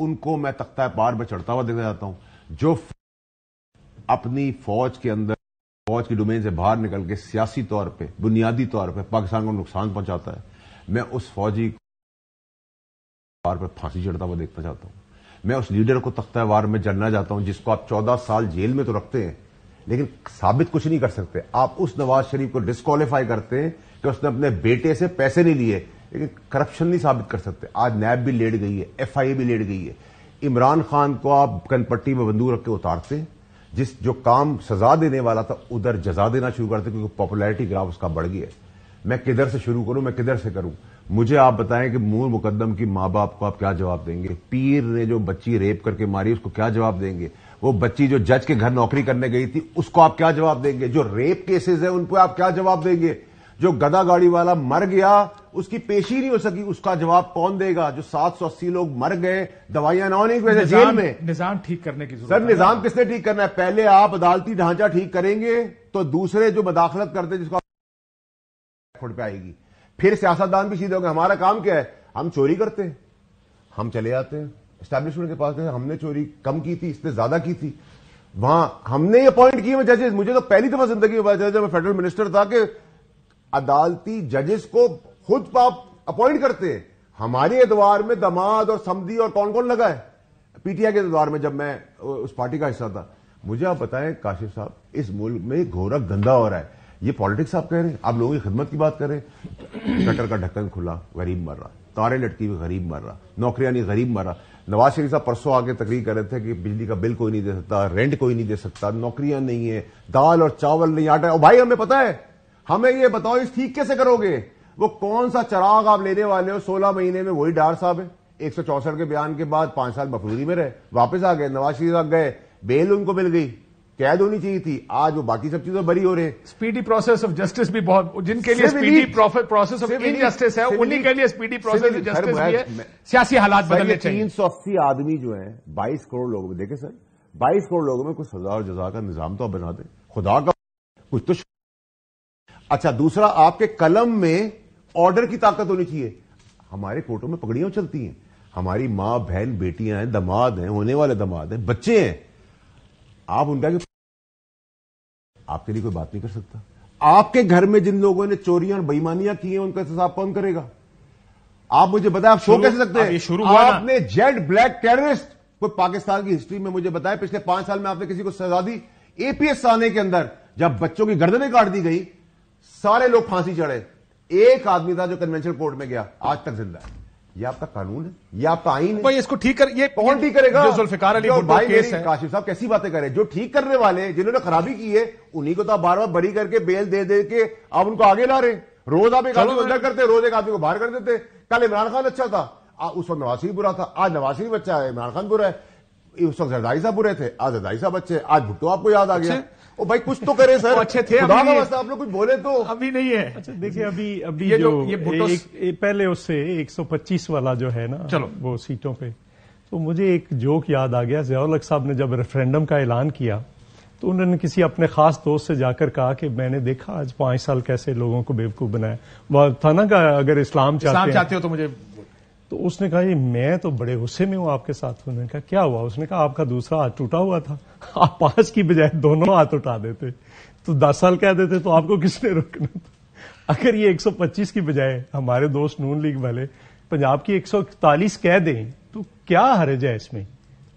उनको मैं तख्ता पार में चढ़ता हुआ देखना चाहता हूं जो अपनी फौज के अंदर फौज की डोमेन से बाहर निकल के सियासी तौर पर बुनियादी तौर पर पाकिस्तान को नुकसान पहुंचाता है मैं उस फौजी वार पर फांसी चढ़ता हुआ देखना चाहता हूं मैं उस लीडर को तख्ता वार में जलना चाहता हूं जिसको आप चौदह साल जेल में तो रखते हैं लेकिन साबित कुछ नहीं कर सकते आप उस नवाज शरीफ को डिस्कालीफाई करते हैं कि उसने अपने बेटे से पैसे नहीं लिए लेकिन करप्शन नहीं साबित कर सकते आज नैब भी लेट गई है एफ भी लेट गई है इमरान खान को आप कनपट्टी में बंदूक रख के उतारते हैं जिस जो काम सजा देने वाला था उधर जजा देना शुरू करते क्योंकि पॉपुलैरिटी ग्राफ उसका बढ़ गया है मैं किधर से शुरू करूं मैं किधर से करूं मुझे आप बताएं कि मूल मुकदम की माँ बाप को आप क्या जवाब देंगे पीर ने जो बच्ची रेप करके मारी उसको क्या जवाब देंगे वो बच्ची जो जज के घर नौकरी करने गई थी उसको आप क्या जवाब देंगे जो रेप केसेस है उनको आप क्या जवाब देंगे जो गदा गाड़ी वाला मर गया उसकी पेशी नहीं हो सकी उसका जवाब कौन देगा जो 780 लोग मर गए दवाइयां ना होने की वजह जेल में निजाम ठीक करने की जरूरत सर निजाम किसने ठीक करना है पहले आप अदालती ढांचा ठीक करेंगे तो दूसरे जो मदाखलत करते जिसको खुद पे आएगी फिर सियासतदान भी सीधे गए हमारा काम क्या है हम चोरी करते हैं हम चले जाते हैं स्टैब्लिशमेंट के पास हमने चोरी कम की थी इससे ज्यादा की थी वहां हमने ये अपॉइंट किए जजेस मुझे तो पहली दफा जिंदगी में पता चला जब मैं फेडरल मिनिस्टर था कि अदालती जजेस को खुद पाप अपॉइंट करते हैं हमारे एतवार में दमाद और समदी और कौन कौन लगा है पीटीआई के एतवार में जब मैं उस पार्टी का हिस्सा था मुझे आप बताएं काशिफ साहब इस मुल्क में घोरक धंधा हो रहा है ये पॉलिटिक्स आप कह रहे हैं आप लोगों की खिदमत की बात कर रहे हैं कटर का ढक्कन खुला गरीब मर रहा तारे लटकी हुई गरीब मर रहा नौकरियां नहीं गरीब मर रहा नवाज शरीफ साहब परसों आके तकरीर कर रहे थे कि बिजली का बिल कोई नहीं दे सकता रेंट कोई नहीं दे सकता नौकरियां नहीं है दाल और चावल नहीं आटा और भाई हमें पता है हमें ये बताओ इस ठीक कैसे करोगे वो कौन सा चराग आप लेने वाले हो सोलह महीने में वही डार साहब है एक के बयान के बाद पांच साल मफरूरी में रहे वापस आ गए नवाज शरीफ साहब गए बेल उनको मिल गई कैद होनी चाहिए थी आज वो बाकी सब चीजें बरी हो रहे हैं स्पीडी प्रोसेस ऑफ जस्टिस भी बहुत जिनके लिए स्पीडी प्रोसेस ऑफ जस्टिस है उन्हीं के लिए स्पीडी प्रोसेस ऑफ जस्टिस भी है सियासी हालात बदलने चाहिए तीन सौ अस्सी आदमी जो है बाईस करोड़ लोगों में देखे सर बाईस करोड़ लोगों में कुछ सजा और जजा का निजाम तो आप बना दें खुदा का कुछ तो अच्छा दूसरा आपके कलम में ऑर्डर की ताकत होनी चाहिए हमारे कोर्टों में पगड़ियां चलती हैं हमारी मां बहन बेटियां हैं दमाद हैं होने वाले दमाद हैं बच्चे हैं आप उनका आपके लिए कोई बात नहीं कर सकता आपके घर में जिन लोगों ने चोरियां और बेईमानियां की हैं उनका हिसाब कौन करेगा आप मुझे बताएं आप शो कैसे सकते हैं शुरू आपने जेड ब्लैक टेररिस्ट को पाकिस्तान की हिस्ट्री में मुझे बताया पिछले पांच साल में आपने किसी को सजा दी एपीएस आने के अंदर जब बच्चों की गर्दनें काट दी गई सारे लोग फांसी चढ़े एक आदमी था जो कन्वेंशन कोर्ट में गया आज तक जिंदा है ये आपका कानून है ये आपका आइन है भाई इसको ठीक कर ये कौन ठीक करेगा जो जुल्फिकार अली भुट्टो केस है काशिफ साहब कैसी बातें करें जो ठीक करने वाले जिन्होंने खराबी की है उन्हीं को तो आप बार बार बरी करके बेल दे दे के आप उनको आगे ला रहे रोज आप एक आदमी को अंदर करते रोज एक आदमी को बाहर कर देते कल इमरान खान अच्छा था आ, उस वक्त नवाज शरीफ बुरा था आज नवाज शरीफ अच्छा है इमरान खान बुरा है उस वक्त जरदारी साहब बुरे थे आज जरदारी साहब अच्छे आज भुट्टो आपको याद आ गया ओ भाई कुछ तो करे सर अच्छे थे आप लोग कुछ बोले तो अभी नहीं है अच्छा देखिए अभी अभी ये जो, ये एक, एक, पहले उससे 125 वाला जो है ना चलो वो सीटों पे तो मुझे एक जोक याद आ गया जयालख साहब ने जब रेफरेंडम का ऐलान किया तो उन्होंने किसी अपने खास दोस्त से जाकर कहा कि मैंने देखा आज पांच साल कैसे लोगों को बेवकूफ बनाया वह था ना अगर इस्लाम चाहते, इस्लाम चाहते हो तो मुझे तो उसने कहा ये मैं तो बड़े गुस्से में हूं आपके साथ उन्होंने कहा क्या हुआ उसने कहा आपका दूसरा हाथ टूटा हुआ था आप पांच की बजाय दोनों हाथ उठा देते तो दस साल कह देते तो आपको किसने रोकना था अगर ये 125 की बजाय हमारे दोस्त नून लीग वाले पंजाब की 141 कह दें तो क्या हरज है इसमें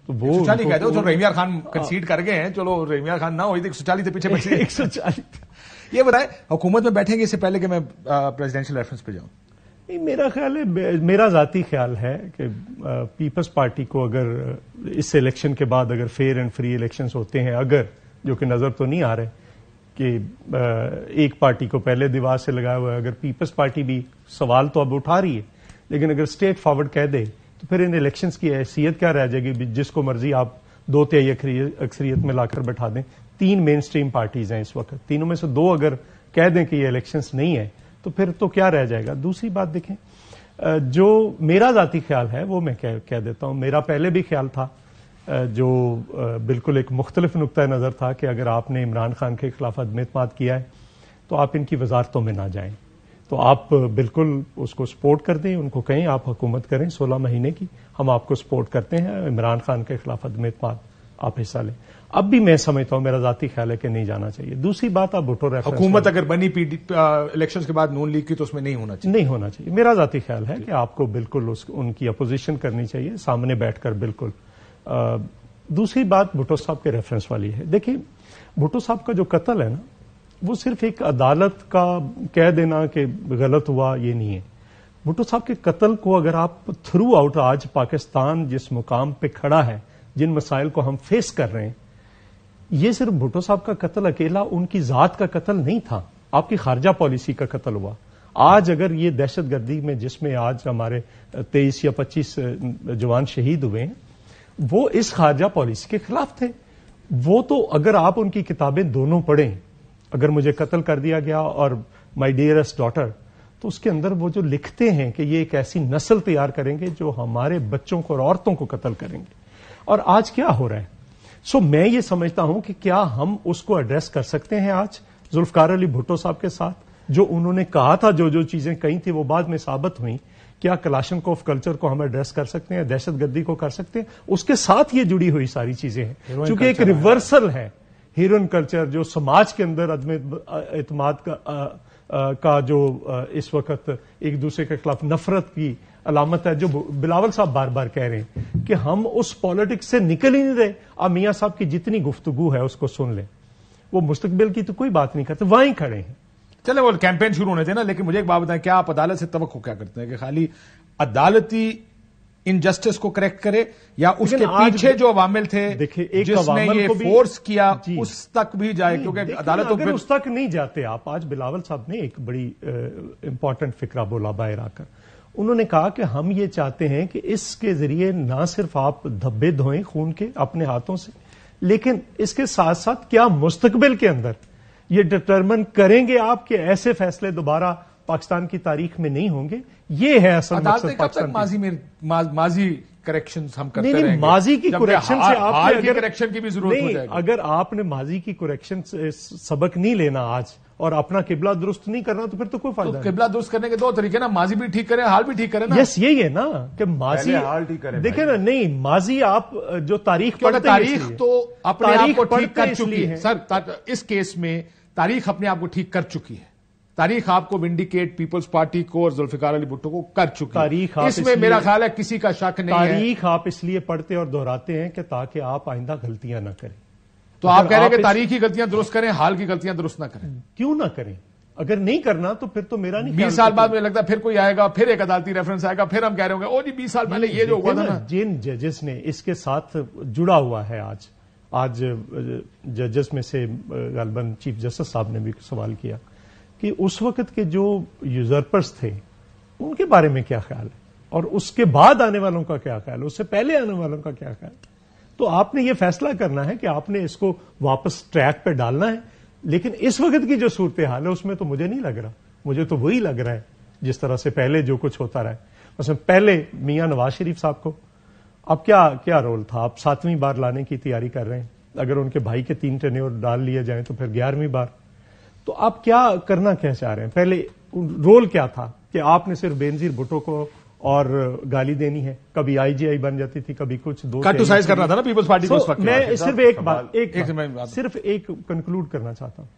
तो वो चालीस कह दो जो रेमिया खान कंसीड हाँ। कर गए हैं चलो रेमिया खान ना हो तो एक सौ चालीस पीछे एक सौ चालीस ये बताए हुकूमत में बैठेंगे इससे पहले कि मैं प्रेसिडेंशियल रेफरेंस पे जाऊं नहीं मेरा ख्याल है मेरा जाती ख्याल है कि पीपल्स पार्टी को अगर इस इलेक्शन के बाद अगर फेयर एंड फ्री इलेक्शंस होते हैं अगर जो कि नज़र तो नहीं आ रहे कि एक पार्टी को पहले दीवार से लगाया हुआ है अगर पीपल्स पार्टी भी सवाल तो अब उठा रही है लेकिन अगर स्टेट फॉरवर्ड कह दे तो फिर इन इलेक्शन की हैसियत क्या रह जाएगी जिसको मर्जी आप दो तिहाई अक्सरियत में लाकर बैठा दें तीन मेन स्ट्रीम पार्टीज हैं इस वक्त तीनों में से दो अगर कह दें कि ये इलेक्शंस नहीं है तो फिर तो क्या रह जाएगा दूसरी बात देखें जो मेरा जाति ख्याल है वो मैं कह कह देता हूं मेरा पहले भी ख्याल था जो बिल्कुल एक मुख्तलिफ नुक़ नज़र था कि अगर आपने इमरान खान के खिलाफ अदमतमाद किया है तो आप इनकी वजारतों में ना जाएं तो आप बिल्कुल उसको सपोर्ट कर दें उनको कहें आप हुकूमत करें सोलह महीने की हम आपको सपोर्ट करते हैं इमरान खान के खिलाफ अदमतमाद आप हिस्सा लें अब भी मैं समझता हूं मेरा जाती ख्याल है कि नहीं जाना चाहिए दूसरी बात आप भुटो रेफरेंस हुकूमत अगर बनी पीडी इलेक्शन के बाद नून लीग की तो उसमें नहीं होना चाहिए नहीं होना चाहिए मेरा जाती ख्याल है कि आपको बिल्कुल उस, उनकी अपोजिशन करनी चाहिए सामने बैठकर बिल्कुल आ, दूसरी बात भुटो साहब के रेफरेंस वाली है देखिए भुटो साहब का जो कत्ल है ना वो सिर्फ एक अदालत का कह देना कि गलत हुआ ये नहीं है भुटो साहब के कत्ल को अगर आप थ्रू आउट आज पाकिस्तान जिस मुकाम पे खड़ा है जिन मसाइल को हम फेस कर रहे हैं ये सिर्फ भुटो साहब का कत्ल अकेला उनकी ज़ात का कत्ल नहीं था आपकी खारजा पॉलिसी का कत्ल हुआ आज अगर ये दहशत गर्दी में जिसमें आज हमारे तेईस या पच्चीस जवान शहीद हुए हैं वो इस खारजा पॉलिसी के खिलाफ थे वो तो अगर आप उनकी किताबें दोनों पढ़ें अगर मुझे कत्ल कर दिया गया और माई डियरेस्ट डॉटर तो उसके अंदर वो जो लिखते हैं कि ये एक ऐसी नस्ल तैयार करेंगे जो हमारे बच्चों को और औरतों को कत्ल करेंगे और आज क्या हो रहा है सो so, मैं ये समझता हूं कि क्या हम उसको एड्रेस कर सकते हैं आज जुल्फकार अली भुट्टो साहब के साथ जो उन्होंने कहा था जो जो चीजें कही थी वो बाद में साबित हुई क्या कलाशन ऑफ कल्चर को हम एड्रेस कर सकते हैं दहशतगर्दी को कर सकते हैं उसके साथ ये जुड़ी हुई सारी चीजें हैं चूंकि एक रिवर्सल हाँ। है हीरोइन कल्चर जो समाज के अंदर अदम एतमाद का का जो इस वक्त एक दूसरे के खिलाफ नफरत की अलामत है जो बिलावल साहब बार बार कह रहे हैं कि हम उस पॉलिटिक्स से निकल ही नहीं रहे आप मियाँ साहब की जितनी गुफ्तगु है उसको सुन लें वो मुस्तबिल की तो कोई बात नहीं करते वहीं खड़े हैं चले वो कैंपेन शुरू होने थे ना लेकिन मुझे एक बात बताएं क्या आप अदालत से तो क्या करते हैं कि खाली अदालती इनजस्टिस को करेक्ट करे या उसके पीछे जो अवामिल थे देखिए एक जिसने ये फोर्स किया उस तक भी जाए क्योंकि अदालत तो अगर उस तक नहीं जाते आप आज बिलावल साहब ने एक बड़ी इंपॉर्टेंट फिक्रा बोला बाहर आकर उन्होंने कहा कि हम ये चाहते हैं कि इसके जरिए ना सिर्फ आप धब्बे धोएं खून के अपने हाथों से लेकिन इसके साथ साथ क्या मुस्तबिल के अंदर ये डिटर्मन करेंगे आप कि ऐसे फैसले दोबारा पाकिस्तान की तारीख में नहीं होंगे ये है असल मकसद पाकिस्तान माजी में मा, माजी करेक्शन हम करते नहीं, माजी की करेक्शन से आप करेक्शन की भी जरूरत नहीं, अगर आपने माजी की करेक्शन सबक नहीं लेना आज और अपना किबला दुरुस्त नहीं करना तो फिर तो कोई फायदा तो किबला दुरुस्त करने के दो तरीके ना माजी भी ठीक करें हाल भी ठीक करें ना यस यही है ना कि माजी हाल ठीक करें देखे ना नहीं माजी आप जो तारीख पढ़ते तारीख तो अपने आप को ठीक कर चुकी है सर इस केस में तारीख अपने आप को ठीक कर चुकी है तारीख आपको विंडिकेट पीपल्स पार्टी को और जुल्फिकार अली भुट्टो को कर चुकी है तारीख इसमें मेरा ख्याल है किसी का शक नहीं तारीख आप इसलिए पढ़ते और दोहराते हैं कि ताकि आप आइंदा गलतियां ना करें तो आप कह रहे हैं कि की गलतियां दुरुस्त करें हाल की गलतियां दुरुस्त ना करें क्यों ना करें अगर नहीं करना तो फिर तो मेरा नहीं बीस साल बाद मुझे लगता है फिर कोई आएगा फिर एक अदालती रेफरेंस आएगा फिर हम कह रहे होंगे ओ जी बीस साल पहले ये जो हुआ था ना जिन जजेस ने इसके साथ जुड़ा हुआ है आज आज जजेस में से गलबन चीफ जस्टिस साहब ने भी सवाल किया कि उस वक्त के जो यूजर्पर्स थे उनके बारे में क्या ख्याल है और उसके बाद आने वालों का क्या ख्याल उससे पहले आने वालों का क्या ख्याल है तो आपने ये फैसला करना है कि आपने इसको वापस ट्रैक पर डालना है लेकिन इस वक्त की जो सूरत हाल है उसमें तो मुझे नहीं लग रहा मुझे तो वही लग रहा है जिस तरह से पहले जो कुछ होता रहा है मतलब पहले मियां नवाज शरीफ साहब को अब क्या क्या रोल था आप सातवीं बार लाने की तैयारी कर रहे हैं अगर उनके भाई के तीन टने और डाल लिए जाए तो फिर ग्यारहवीं बार तो आप क्या करना क्या चाह रहे हैं पहले रोल क्या था कि आपने सिर्फ बेनजीर भुटो को और गाली देनी है कभी आईजीआई बन जाती थी कभी कुछ दो साइज करना था ना पीपल्स पार्टी so, को मैं सिर्फ एक बात एक, एक बात, सिर्फ एक कंक्लूड करना चाहता हूं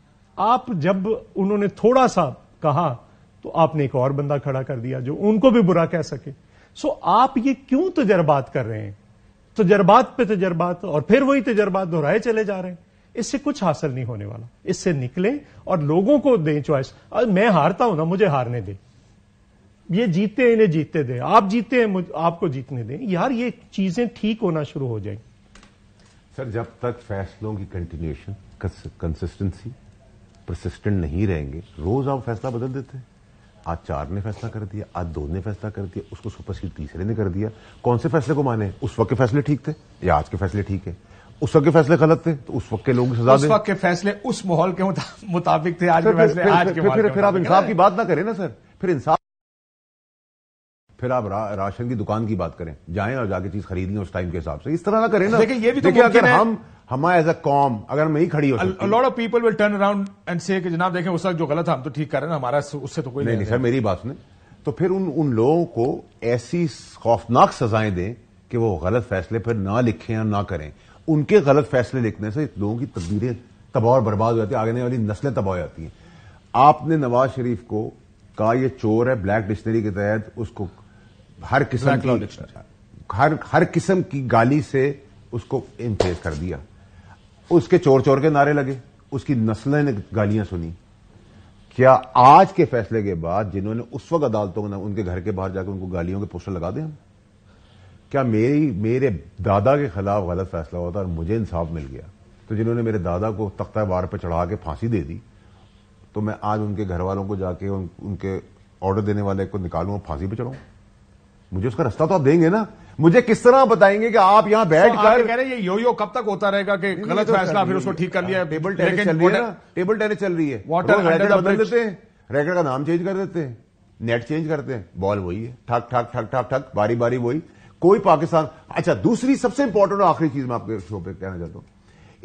आप जब उन्होंने थोड़ा सा कहा तो आपने एक और बंदा खड़ा कर दिया जो उनको भी बुरा कह सके सो आप ये क्यों तजर्बात कर रहे हैं तजर्बात पे तजर्बात और फिर वही तजर्बात दोहराए चले जा रहे हैं इससे कुछ हासिल नहीं होने वाला इससे निकले और लोगों को दें चॉइस मैं हारता हूं ना मुझे हारने दें ये जीते इन्हें जीतते दें आप जीते हैं आपको जीतने दें यार ये चीजें ठीक होना शुरू हो जाएंगी सर जब तक फैसलों की कंटिन्यूएशन कंसिस्टेंसी परसिस्टेंट नहीं रहेंगे रोज आप फैसला बदल देते हैं आज चार ने फैसला कर दिया आज दो ने फैसला कर दिया उसको सुपरसीड तीसरे ने कर दिया कौन से फैसले को माने उस वक्त के फैसले ठीक थे या आज के फैसले ठीक है उस वक्त के फैसले गलत थे तो उस वक्त के लोग सजा उस वक्त के फैसले उस माहौल के मुताबिक थे आज के फैसले आज के फिर आप इंसाफ की बात ना करें ना सर फिर इंसाफ फिर आप रा, राशन की दुकान की बात करें जाएं और जाके चीज खरीद लें उस टाइम के हिसाब से इस तरह ना करें ना देखिए ये भी तो अगर हम हमारा एज अ कॉम अगर नहीं खड़ी हो lot of people will turn around and say कि जनाब देखें उस वक्त जो गलत था हम तो ठीक कर रहे हैं हमारा उससे तो कोई नहीं, सर मेरी बात सुने तो फिर उन उन लोगों को ऐसी खौफनाक सजाएं दें कि वो गलत फैसले फिर ना लिखें या ना करें उनके गलत फैसले लिखने से लोगों की तकदीरें तबाह और बर्बाद हो जाती है आगे वाली नस्लें तबाह हो जाती हैं आपने नवाज शरीफ को कहा ये चोर है ब्लैक डिक्शनरी के तहत उसको हर किस्म हर हर किस्म की गाली से उसको इम्पेयर कर दिया उसके चोर चोर के नारे लगे उसकी नस्लें ने गालियां सुनी क्या आज के फैसले के बाद जिन्होंने उस वक्त अदालतों को उनके घर के बाहर जाकर उनको गालियों के पोस्टर लगा दें क्या मेरी मेरे दादा के खिलाफ गलत फैसला हुआ था और मुझे इंसाफ मिल गया तो जिन्होंने मेरे दादा को तख्ता बार पर चढ़ा के फांसी दे दी तो मैं आज उनके घर वालों को जाके उन, उनके ऑर्डर देने वाले को निकालू और फांसी पर चढ़ाऊं मुझे उसका रास्ता तो आप देंगे ना मुझे किस तरह बताएंगे कि आप यहाँ बैठ तो कर कह रहे ये यो यो कब तक होता रहेगा कि गलत तो फैसला फिर उसको ठीक कर लिया टेबल हाँ, टेनिस चल रही है टेबल टेनिस चल रही है वाटर रैकेट बदल देते हैं रैकेट का नाम चेंज कर देते हैं नेट चेंज करते हैं बॉल वही है ठक ठक ठक ठक ठक बारी बारी वही कोई पाकिस्तान अच्छा दूसरी सबसे इंपॉर्टेंट और आखिरी चीज मैं आपके शो पे कहना चाहता हूँ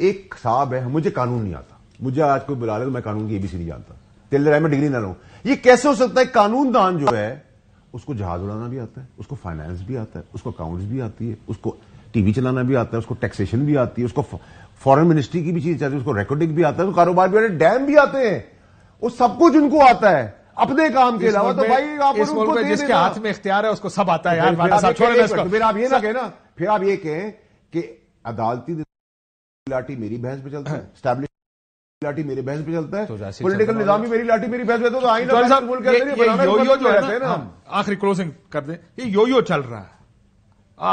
एक साहब है मुझे कानून नहीं आता मुझे आज कोई बुला ले तो मैं कानून की एबीसी नहीं जानता तेल राय में डिग्री ना रहा ये कैसे हो सकता है कानून दान जो है उसको जहाज उड़ाना भी आता है उसको फाइनेंस भी आता है उसको अकाउंट्स भी आती है उसको टीवी चलाना भी आता है उसको टैक्सेशन भी आती है उसको फॉरेन मिनिस्ट्री की भी चीज चाहती है उसको रिकॉर्डिंग भी आता है उसको कारोबार भी आते डैम भी आते हैं वो सब कुछ उनको आता है अपने काम के अलावा तो भाई आप उनको जिसके हाथ में इख्तियार है उसको सब आता है यार फिर आप ये ना कहें ना फिर आप ये कहें कि अदालती मेरी भैंस पे चलता है लाठी मेरे भैंस पे चलता है पोलिटिकल तो निजाम भी मेरी लाठी मेरी भैंस पे तो, तो आइन योयो जो है ना हाँ, आखिरी क्लोजिंग कर दे ये यो यो चल रहा है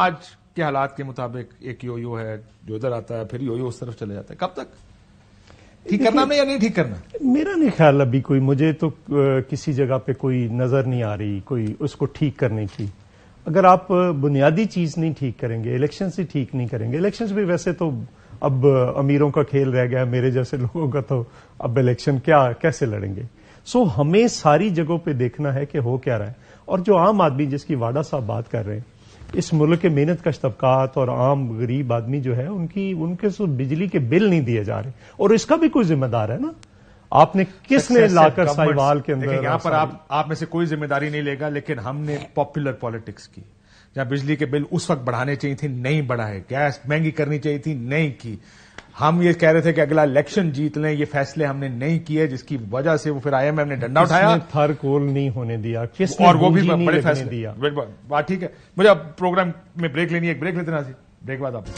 आज के हालात के मुताबिक एक यो यो है जो इधर आता है फिर यो यो उस तरफ चले जाता है कब तक ठीक करना में या नहीं ठीक करना मेरा नहीं ख्याल अभी कोई मुझे तो किसी जगह पे कोई नजर नहीं आ रही कोई उसको ठीक करने की अगर आप बुनियादी चीज नहीं ठीक करेंगे इलेक्शन से ठीक नहीं करेंगे इलेक्शन भी वैसे तो अब अमीरों का खेल रह गया मेरे जैसे लोगों का तो अब इलेक्शन क्या कैसे लड़ेंगे सो so, हमें सारी जगहों पे देखना है कि हो क्या रहा है और जो आम आदमी जिसकी वाडा साहब बात कर रहे हैं इस मुल्क के मेहनत कश तबकात और आम गरीब आदमी जो है उनकी उनके सो बिजली के बिल नहीं दिए जा रहे और इसका भी कोई जिम्मेदार है ना आपने किसने लाकर साहिवाल के अंदर यहां पर आप आप में से कोई जिम्मेदारी नहीं लेगा लेकिन हमने पॉपुलर पॉलिटिक्स की जहां बिजली के बिल उस वक्त बढ़ाने चाहिए थे नहीं बढ़ाए गैस महंगी करनी चाहिए थी नहीं की हम ये कह रहे थे कि अगला इलेक्शन जीत लें ये फैसले हमने नहीं किए जिसकी वजह से वो फिर एम ने डंडा उठाया थर कोल नहीं होने दिया किसने और वो भी बड़े फैसले दिया ठीक है मुझे अब प्रोग्राम में ब्रेक लेनी है एक ब्रेक लेते ना ब्रेक बाद आप